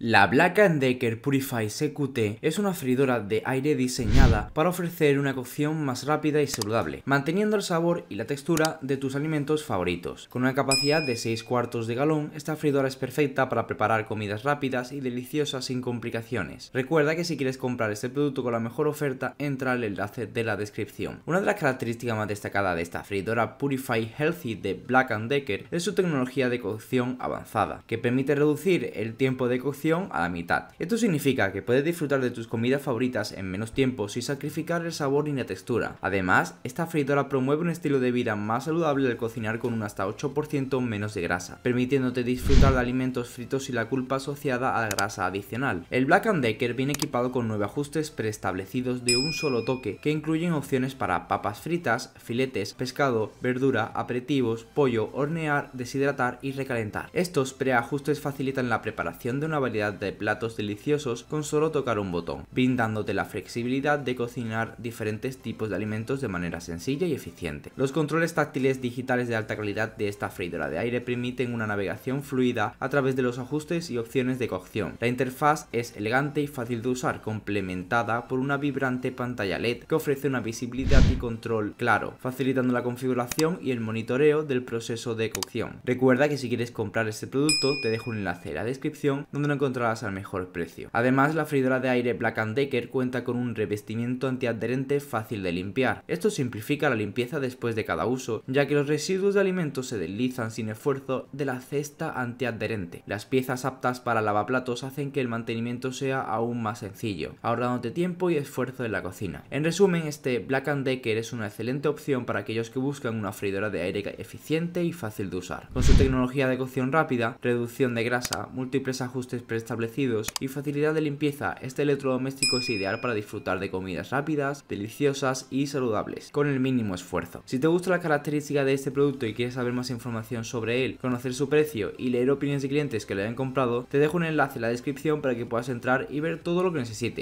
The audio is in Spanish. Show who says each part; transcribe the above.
Speaker 1: La Black Decker Purify CQT es una freidora de aire diseñada para ofrecer una cocción más rápida y saludable, manteniendo el sabor y la textura de tus alimentos favoritos. Con una capacidad de 6 cuartos de galón, esta freidora es perfecta para preparar comidas rápidas y deliciosas sin complicaciones. Recuerda que si quieres comprar este producto con la mejor oferta, entra al enlace de la descripción. Una de las características más destacadas de esta freidora Purify Healthy de Black Decker es su tecnología de cocción avanzada, que permite reducir el tiempo de cocción a la mitad. Esto significa que puedes disfrutar de tus comidas favoritas en menos tiempo sin sacrificar el sabor ni la textura. Además, esta freidora promueve un estilo de vida más saludable al cocinar con un hasta 8% menos de grasa, permitiéndote disfrutar de alimentos fritos sin la culpa asociada a la grasa adicional. El Black Decker viene equipado con nueve ajustes preestablecidos de un solo toque, que incluyen opciones para papas fritas, filetes, pescado, verdura, aperitivos, pollo, hornear, deshidratar y recalentar. Estos preajustes facilitan la preparación de una variedad de platos deliciosos con solo tocar un botón, brindándote la flexibilidad de cocinar diferentes tipos de alimentos de manera sencilla y eficiente. Los controles táctiles digitales de alta calidad de esta freidora de aire permiten una navegación fluida a través de los ajustes y opciones de cocción. La interfaz es elegante y fácil de usar, complementada por una vibrante pantalla LED que ofrece una visibilidad y control claro, facilitando la configuración y el monitoreo del proceso de cocción. Recuerda que si quieres comprar este producto, te dejo un enlace en la descripción donde lo encontrarás al mejor precio. Además, la freidora de aire Black Decker cuenta con un revestimiento antiadherente fácil de limpiar. Esto simplifica la limpieza después de cada uso, ya que los residuos de alimentos se deslizan sin esfuerzo de la cesta antiadherente. Las piezas aptas para lavaplatos hacen que el mantenimiento sea aún más sencillo, ahorrándote tiempo y esfuerzo en la cocina. En resumen, este Black Decker es una excelente opción para aquellos que buscan una freidora de aire eficiente y fácil de usar. Con su tecnología de cocción rápida, reducción de grasa, múltiples ajustes pre establecidos y facilidad de limpieza, este electrodoméstico es ideal para disfrutar de comidas rápidas, deliciosas y saludables, con el mínimo esfuerzo. Si te gusta la característica de este producto y quieres saber más información sobre él, conocer su precio y leer opiniones de clientes que lo hayan comprado, te dejo un enlace en la descripción para que puedas entrar y ver todo lo que necesites.